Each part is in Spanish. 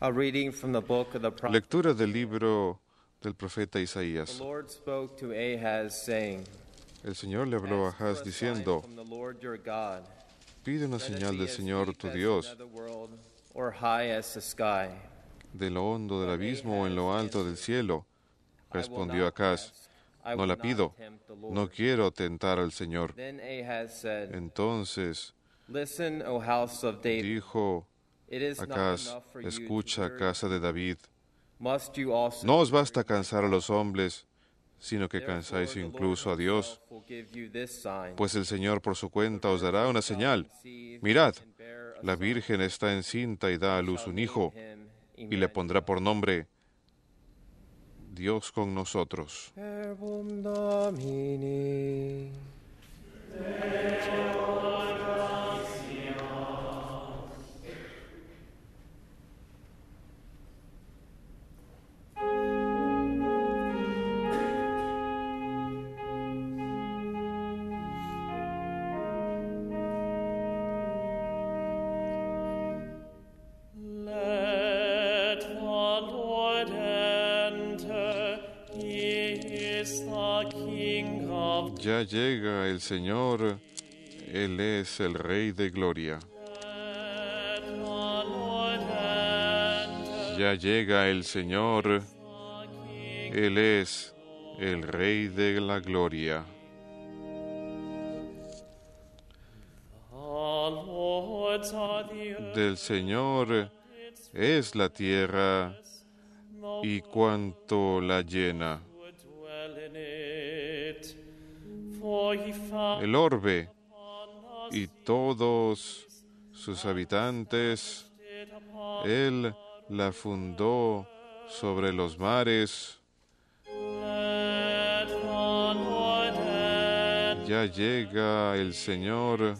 Lectura del libro del profeta Isaías. El Señor le habló a Ahaz diciendo, pide una señal del Señor tu Dios, de lo hondo del abismo o en lo alto del cielo. Respondió Ahaz no la pido, no quiero tentar al Señor. Entonces dijo Acá, escucha, casa de David. No os basta cansar a los hombres, sino que cansáis incluso a Dios. Pues el Señor por su cuenta os dará una señal. Mirad, la Virgen está encinta y da a luz un hijo, y le pondrá por nombre Dios con nosotros. Ya llega el Señor, Él es el Rey de Gloria. Ya llega el Señor, Él es el Rey de la Gloria. Del Señor es la tierra y cuanto la llena. el orbe y todos sus habitantes. Él la fundó sobre los mares. Ya llega el Señor.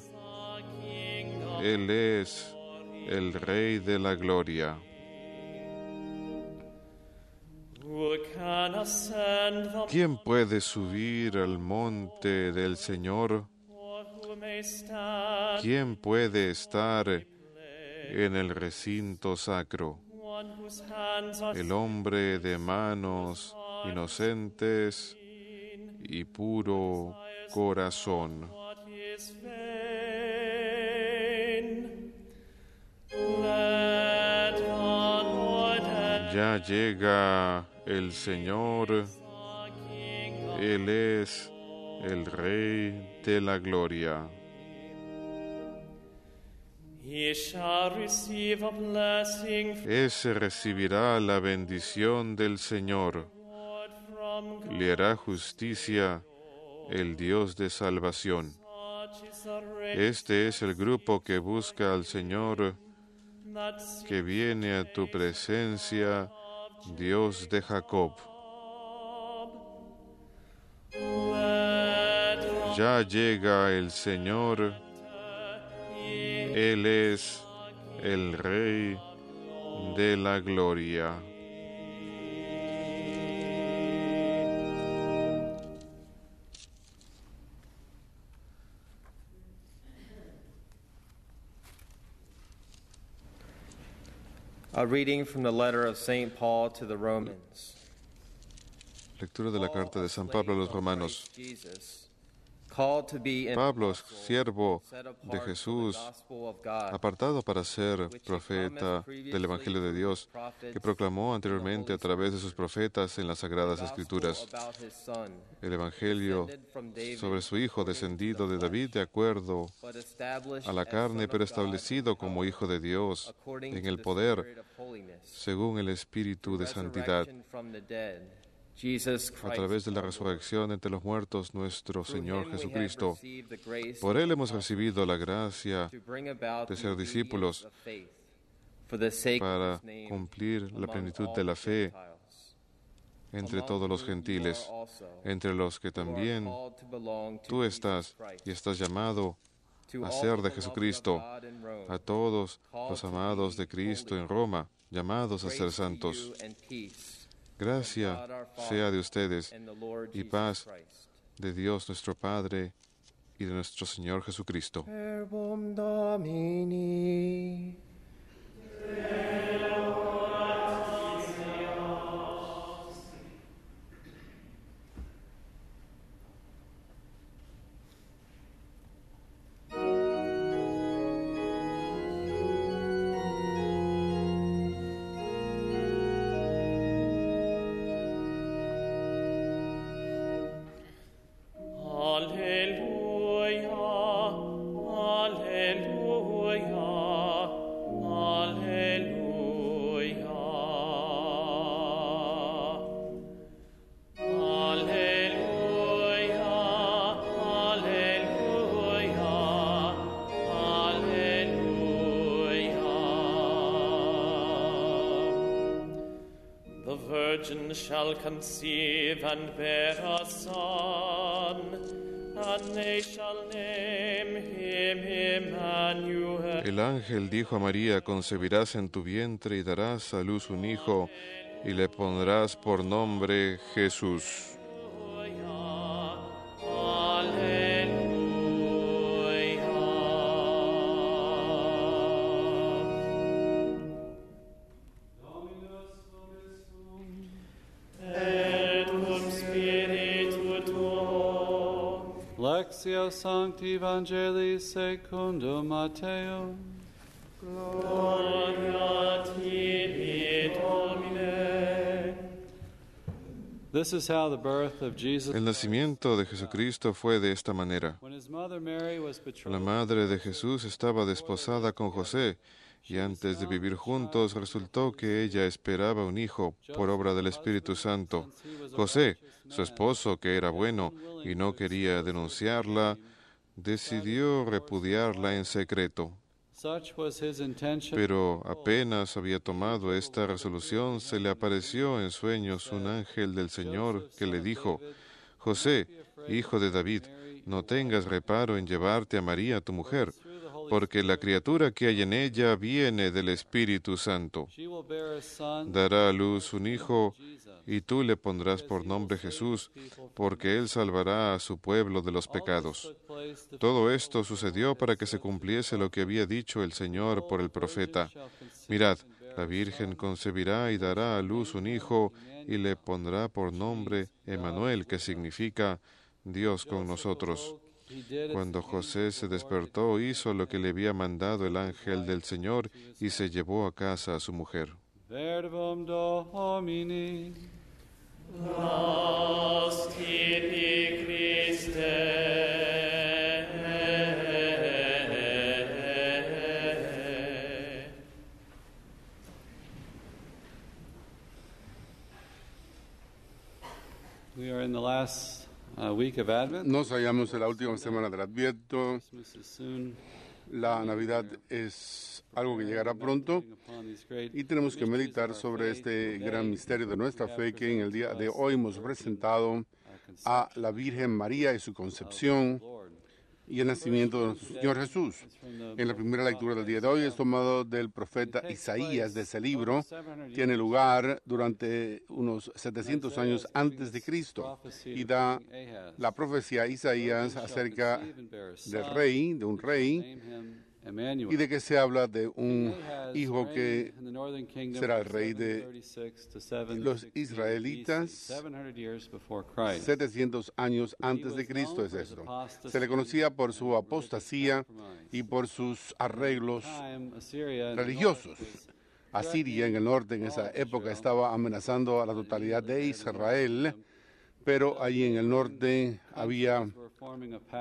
Él es el Rey de la Gloria. ¿Quién puede subir al monte del Señor? ¿Quién puede estar en el recinto sacro? El hombre de manos inocentes y puro corazón. Ya llega el Señor. Él es el Rey de la Gloria. Ese recibirá la bendición del Señor. Le hará justicia el Dios de salvación. Este es el grupo que busca al Señor que viene a tu presencia, Dios de Jacob. Ya llega el Señor, Él es el Rey de la Gloria. A reading from the letter of Saint Paul to the Romans. Lectura de la carta de San Pablo a los Romanos. Pablo siervo de Jesús, apartado para ser profeta del Evangelio de Dios, que proclamó anteriormente a través de sus profetas en las Sagradas Escrituras. El Evangelio sobre su Hijo descendido de David de acuerdo a la carne, pero establecido como Hijo de Dios en el poder, según el Espíritu de Santidad a través de la resurrección entre los muertos, nuestro Señor Jesucristo. Por Él hemos recibido la gracia de ser discípulos para cumplir la plenitud de la fe entre todos los gentiles, entre los que también tú estás y estás llamado a ser de Jesucristo, a todos los amados de Cristo en Roma, llamados a ser santos. Gracia sea de ustedes y paz de Dios nuestro Padre y de nuestro Señor Jesucristo. El ángel dijo a María, concebirás en tu vientre y darás a luz un hijo, y le pondrás por nombre Jesús. El nacimiento de Jesucristo fue de esta manera. La madre de Jesús estaba desposada con José y antes de vivir juntos resultó que ella esperaba un hijo por obra del Espíritu Santo. José, su esposo, que era bueno y no quería denunciarla, decidió repudiarla en secreto. Pero apenas había tomado esta resolución, se le apareció en sueños un ángel del Señor que le dijo, José, hijo de David, no tengas reparo en llevarte a María, tu mujer porque la criatura que hay en ella viene del Espíritu Santo. Dará a luz un hijo, y tú le pondrás por nombre Jesús, porque él salvará a su pueblo de los pecados. Todo esto sucedió para que se cumpliese lo que había dicho el Señor por el profeta. Mirad, la Virgen concebirá y dará a luz un hijo, y le pondrá por nombre Emanuel, que significa Dios con nosotros. Cuando José se despertó, hizo lo que le había mandado el ángel del Señor y se llevó a casa a su mujer. We are in the last nos hallamos en la última semana del Adviento. La Navidad es algo que llegará pronto y tenemos que meditar sobre este gran misterio de nuestra fe que en el día de hoy hemos presentado a la Virgen María y su concepción y el nacimiento de nuestro Señor Jesús. En la primera lectura del día de hoy es tomado del profeta Isaías de ese libro. Tiene lugar durante unos 700 años antes de Cristo y da la profecía a Isaías acerca del rey, de un rey y de que se habla de un hijo que será el rey de los israelitas 700 años antes de Cristo es esto. Se le conocía por su apostasía y por sus arreglos religiosos. Asiria en el norte en esa época estaba amenazando a la totalidad de Israel pero ahí en el norte había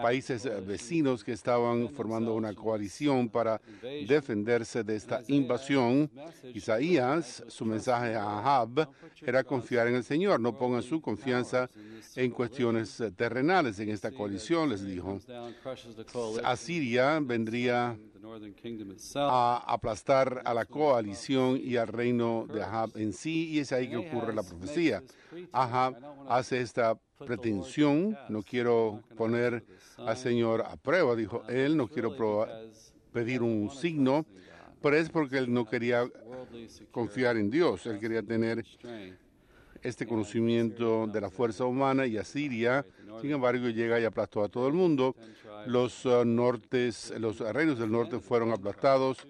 países eh, vecinos que estaban formando una coalición para defenderse de esta invasión. Isaías, su mensaje a Ahab era confiar en el Señor, no pongan su confianza en cuestiones eh, terrenales. En esta coalición les dijo, Asiria vendría a aplastar a la coalición y al reino de Ahab en sí, y es ahí que ocurre la profecía. Ahab hace esta pretensión, no quiero poner al Señor a prueba, dijo él, no quiero pedir un signo, pero es porque él no quería confiar en Dios, él quería tener este conocimiento de la fuerza humana y a Siria, sin embargo, llega y aplastó a todo el mundo. Los, eh, nortes, los reinos del norte fueron aplastados,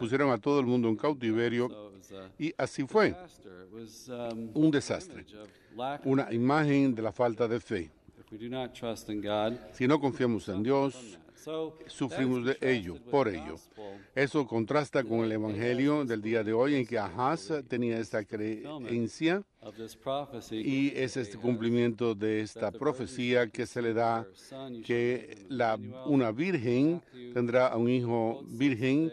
pusieron a todo el mundo en cautiverio y así fue. Un desastre, una imagen de la falta de fe. Si no confiamos en Dios, Sufrimos de ello, por ello. Eso contrasta con el Evangelio del día de hoy en que Ahaz tenía esta creencia y es este cumplimiento de esta profecía que se le da que una virgen tendrá a un hijo virgen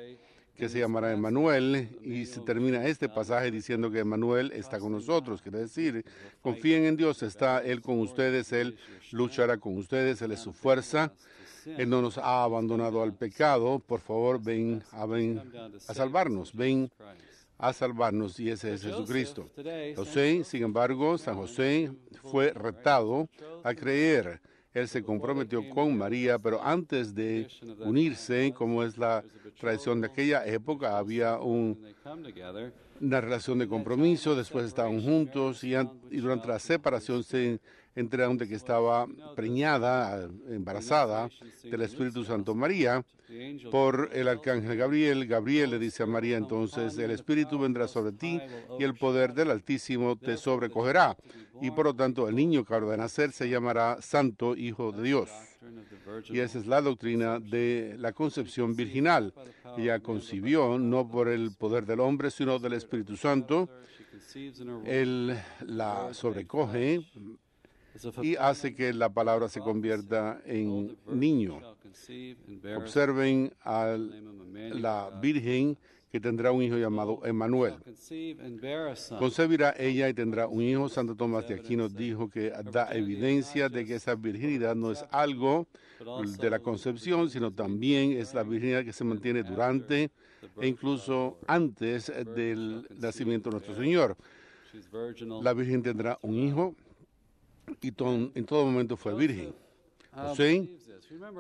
que se llamará Emmanuel, y se termina este pasaje diciendo que Emmanuel está con nosotros, quiere decir, confíen en Dios, está Él con ustedes, Él luchará con ustedes, Él es su fuerza, él no nos ha abandonado al pecado. Por favor, ven a, ven a salvarnos. Ven a salvarnos y ese es Jesucristo. José, sin embargo, San José fue retado a creer. Él se comprometió con María, pero antes de unirse, como es la tradición de aquella época, había un, una relación de compromiso, después estaban juntos y durante la separación se entre que estaba preñada, embarazada del Espíritu Santo María por el arcángel Gabriel. Gabriel le dice a María entonces, el Espíritu vendrá sobre ti y el poder del Altísimo te sobrecogerá. Y por lo tanto el niño que va de nacer se llamará Santo Hijo de Dios. Y esa es la doctrina de la concepción virginal. Ella concibió no por el poder del hombre, sino del Espíritu Santo. Él la sobrecoge y hace que la palabra se convierta en niño. Observen a la Virgen que tendrá un hijo llamado Emmanuel. Concebirá ella y tendrá un hijo. Santo Tomás de Aquino dijo que da evidencia de que esa virginidad no es algo de la concepción, sino también es la virginidad que se mantiene durante e incluso antes del nacimiento de nuestro Señor. La Virgen tendrá un hijo y en todo momento fue virgen. José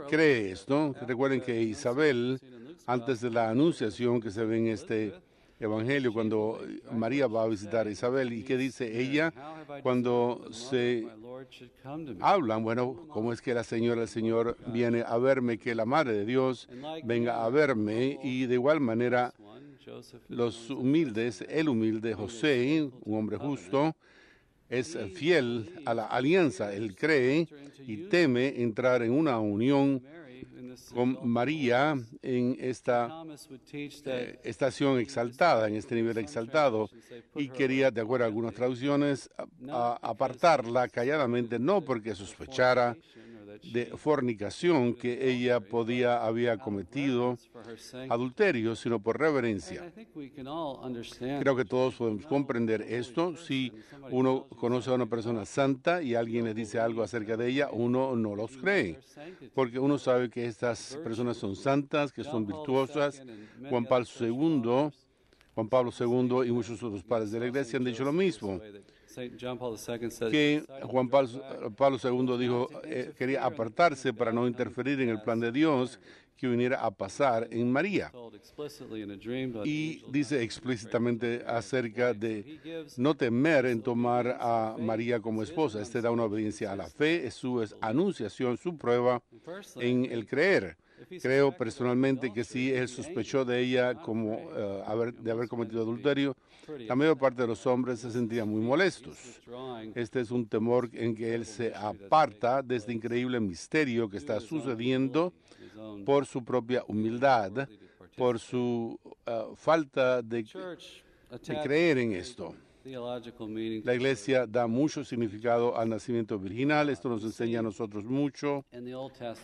cree esto. Recuerden que Isabel, antes de la anunciación que se ve en este evangelio, cuando María va a visitar a Isabel, ¿y qué dice ella cuando se hablan? Bueno, ¿cómo es que la señora, el Señor viene a verme, que la Madre de Dios venga a verme? Y de igual manera, los humildes, el humilde José, un hombre justo, es fiel a la alianza. Él cree y teme entrar en una unión con María en esta eh, estación exaltada, en este nivel exaltado, y quería, de acuerdo a algunas traducciones, apartarla calladamente, no porque sospechara de fornicación que ella podía había cometido adulterio, sino por reverencia. Creo que todos podemos comprender esto. Si uno conoce a una persona santa y alguien le dice algo acerca de ella, uno no los cree, porque uno sabe que estas personas son santas, que son virtuosas. Juan Pablo II Juan Pablo II y muchos otros padres de la iglesia han dicho lo mismo que Juan Pablo II dijo eh, quería apartarse para no interferir en el plan de Dios que viniera a pasar en María. Y dice explícitamente acerca de no temer en tomar a María como esposa. Este da una obediencia a la fe, es su anunciación, su prueba en el creer. Creo personalmente que si él sospechó de ella como, eh, de haber cometido adulterio. La mayor parte de los hombres se sentían muy molestos. Este es un temor en que él se aparta de este increíble misterio que está sucediendo por su propia humildad, por su eh, falta de creer en esto. La iglesia da mucho significado al nacimiento virginal, esto nos enseña a nosotros mucho.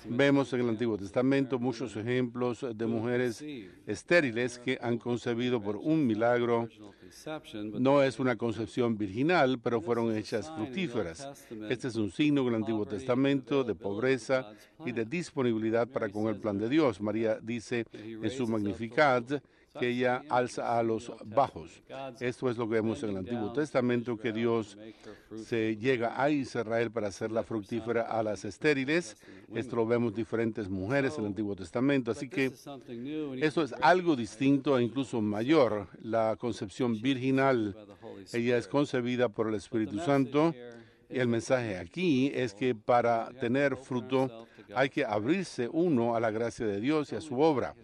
Vemos en el Antiguo Testamento muchos ejemplos de mujeres estériles que han concebido por un milagro. No es una concepción virginal, pero fueron hechas fructíferas. Este es un signo del Antiguo Testamento de pobreza y de disponibilidad para con el plan de Dios. María dice en su Magnificat, que ella alza a los bajos. Esto es lo que vemos en el Antiguo Testamento, que Dios se llega a Israel para hacerla fructífera a las estériles. Esto lo vemos diferentes mujeres en el Antiguo Testamento. Así que esto es algo distinto e incluso mayor, la concepción virginal. Ella es concebida por el Espíritu Santo. Y el mensaje aquí es que para tener fruto hay que abrirse uno a la gracia de Dios y a su obra.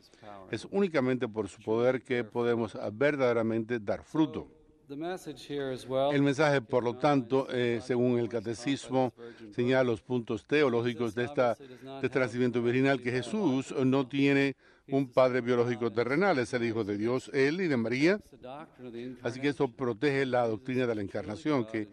Es únicamente por su poder que podemos ah, verdaderamente dar fruto. El mensaje, por lo tanto, eh, según el catecismo, señala los puntos teológicos de, esta, de este nacimiento virginal, que Jesús no tiene un padre biológico terrenal, es el Hijo de Dios, Él y de María. Así que esto protege la doctrina de la encarnación, que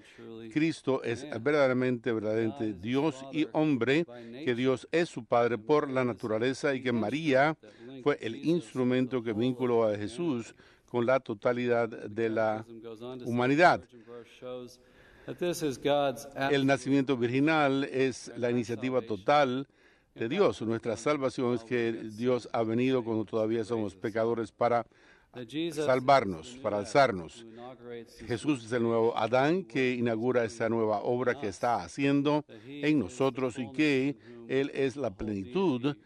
Cristo es verdaderamente, verdaderamente Dios y hombre, que Dios es su Padre por la naturaleza y que María fue el instrumento que vinculó a Jesús con la totalidad de la humanidad. El nacimiento virginal es la iniciativa total de Dios. Nuestra salvación es que Dios ha venido cuando todavía somos pecadores para salvarnos, para alzarnos. Jesús es el nuevo Adán que inaugura esta nueva obra que está haciendo en nosotros y que Él es la plenitud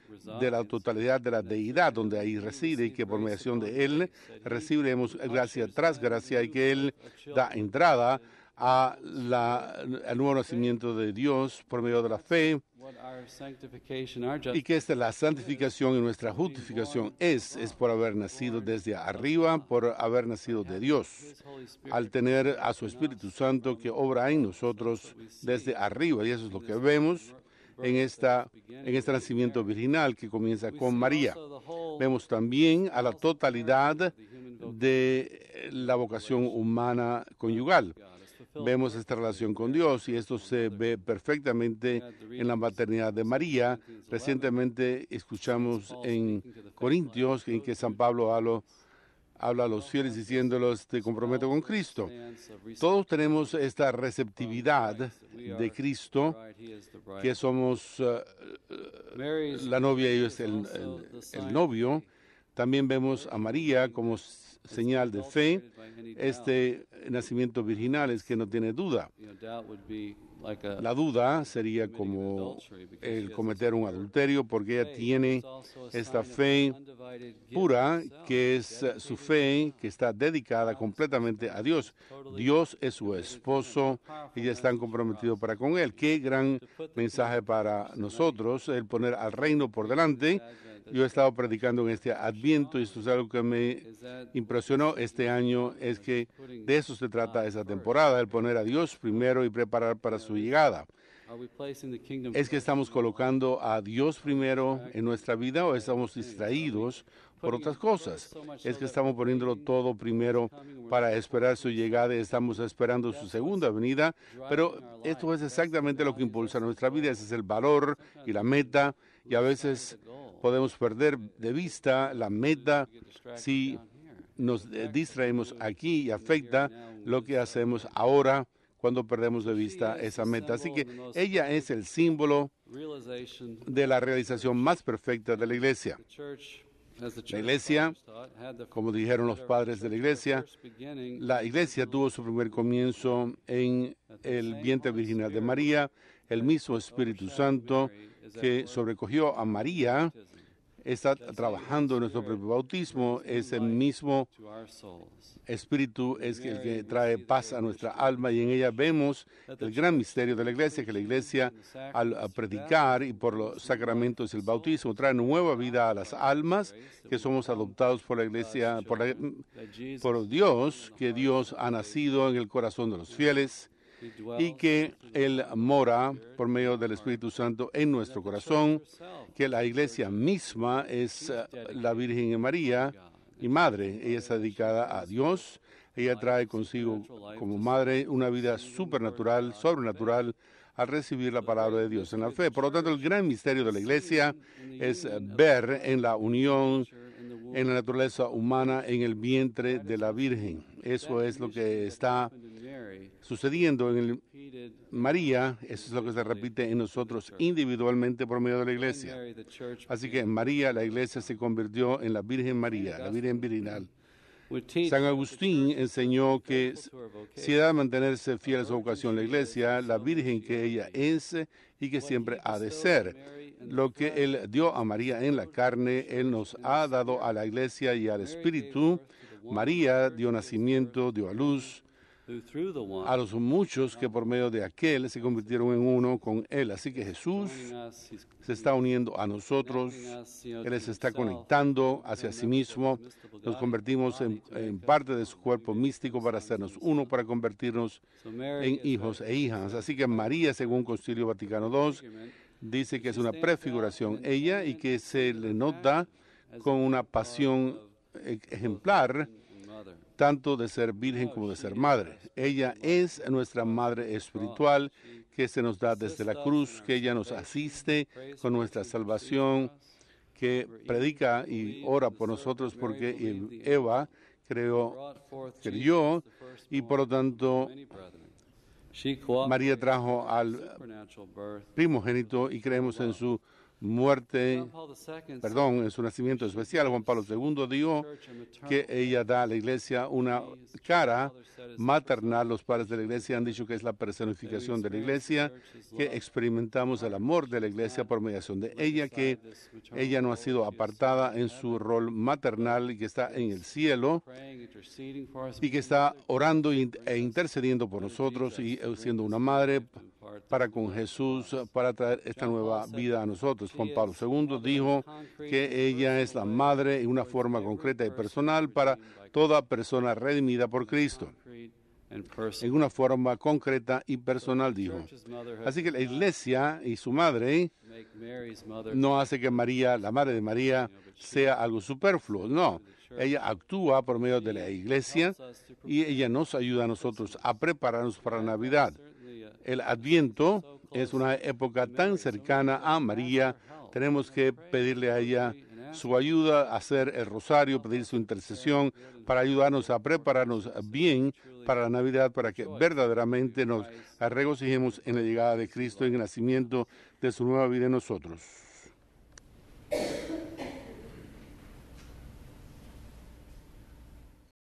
de la totalidad de la deidad donde ahí reside y que por mediación de Él recibiremos gracia tras gracia y que Él da entrada al nuevo nacimiento de Dios por medio de la fe y que esta la santificación y nuestra justificación es, es por haber nacido desde arriba, por haber nacido de Dios, al tener a su Espíritu Santo que obra en nosotros desde arriba y eso es lo que vemos en, esta, en este nacimiento virginal que comienza con María. Vemos también a la totalidad de la vocación humana conyugal. Vemos esta relación con Dios y esto se ve perfectamente en la maternidad de María. Recientemente escuchamos en Corintios en que San Pablo habló habla a los fieles diciéndolos, te comprometo con Cristo. Todos tenemos esta receptividad de Cristo, que somos eh, eh, la novia y es el novio. También vemos a María como señal de fe, este nacimiento virginal es que no tiene duda. La duda sería como el cometer un adulterio porque ella tiene esta fe pura, que es eh, su fe, que está dedicada completamente a Dios. Dios es su esposo, ella están comprometidos para con él. Qué gran mensaje para nosotros el poner al reino por delante yo he estado predicando en este Adviento y esto es algo que me impresionó este año, es que de eso se trata esa temporada, el poner a Dios primero y preparar para su llegada. ¿Es que estamos colocando a Dios primero en nuestra vida o estamos distraídos por otras cosas? ¿Es que estamos poniéndolo todo primero para esperar su llegada y estamos esperando su segunda venida? Pero esto es exactamente lo que impulsa nuestra vida, ese es el valor y la meta y a veces podemos perder de vista la meta si nos eh, distraemos aquí y afecta lo que hacemos ahora cuando perdemos de vista esa meta. Así que ella es el símbolo de la realización más perfecta de la iglesia. La iglesia, como dijeron los padres de la iglesia, la iglesia tuvo su primer comienzo en el vientre virginal de María, el mismo Espíritu Santo que sobrecogió a María está trabajando en nuestro propio bautismo. Ese mismo espíritu es el que trae paz a nuestra alma y en ella vemos el gran misterio de la iglesia, que la iglesia al predicar y por los sacramentos el bautismo trae nueva vida a las almas que somos adoptados por la iglesia, por, por Dios, que Dios ha nacido en el corazón de los fieles y que Él mora por medio del Espíritu Santo en nuestro corazón, que la iglesia misma es eh, la Virgen María y Madre. Ella está dedicada a Dios, ella trae consigo como madre una vida supernatural, sobrenatural, al recibir la palabra de Dios en la fe. Por lo tanto, el gran misterio de la iglesia es eh, ver en la unión, en la naturaleza humana, en el vientre de la Virgen. Eso es lo que está sucediendo en el María, eso es lo que se repite en nosotros individualmente por medio de la iglesia. Así que en María la iglesia se convirtió en la Virgen María, la Virgen Virinal. San Agustín enseñó que si da mantenerse fiel a su vocación la iglesia, la Virgen que ella es y que siempre ha de ser. Lo que Él dio a María en la carne, Él nos ha dado a la iglesia y al Espíritu. María dio nacimiento, dio a luz, a los muchos que por medio de aquel se convirtieron en uno con Él. Así que Jesús se está uniendo a nosotros, Él se está conectando hacia sí mismo, nos convertimos en, parte de su cuerpo místico para hacernos uno, para convertirnos en hijos e hijas. Así que María, según Concilio Vaticano II, dice que es una prefiguración ella y que se le nota con una pasión ejemplar tanto de ser virgen oh, como de ser madre. Ella es nuestra oh, madre espiritual que se nos da desde la cruz, que ella nos asiste con nuestra salvación, que predica y ora por nosotros porque Eva creó, creyó y por lo tanto María trajo al primogénito y creemos en su muerte, perdón, en su nacimiento especial, Juan Pablo II dijo que ella da a la iglesia una cara maternal. Los padres de la iglesia han dicho que es la personificación de la iglesia, que experimentamos el amor de la iglesia por mediación de ella, que ella no ha sido apartada en su rol maternal y que está en el cielo y que está orando e intercediendo por nosotros y siendo una madre para con Jesús, eh, para traer esta nueva vida a nosotros. Juan Pablo II dijo que ella es la madre en una forma concreta y personal para toda persona redimida por Cristo. En una forma concreta y personal, dijo. Así que la iglesia y su madre no hace que María, la madre de María, sea algo superfluo, no. Ella actúa por medio de la iglesia y ella nos ayuda a nosotros a prepararnos para Navidad. El adviento es una época tan cercana a María, tenemos que pedirle a ella su ayuda, hacer el rosario, pedir su intercesión para ayudarnos a prepararnos bien para la Navidad, para que verdaderamente nos regocijemos en la llegada de Cristo, en el nacimiento de su nueva vida en nosotros.